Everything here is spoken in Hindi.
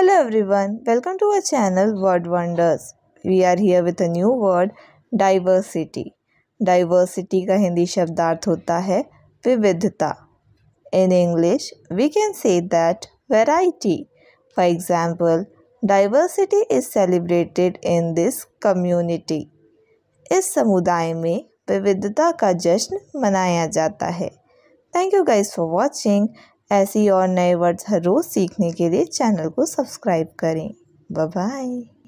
Hello everyone, welcome to our channel Word Wonders. We are here with a new word diversity. Diversity का हिंदी शब्दार्थ होता है विविधता In English, we can say that variety. For example, diversity is celebrated in this community. इस समुदाय में विविधता का जश्न मनाया जाता है thank you guys for watching ऐसी और नए वर्ड्स हर रोज़ सीखने के लिए चैनल को सब्सक्राइब करें बाय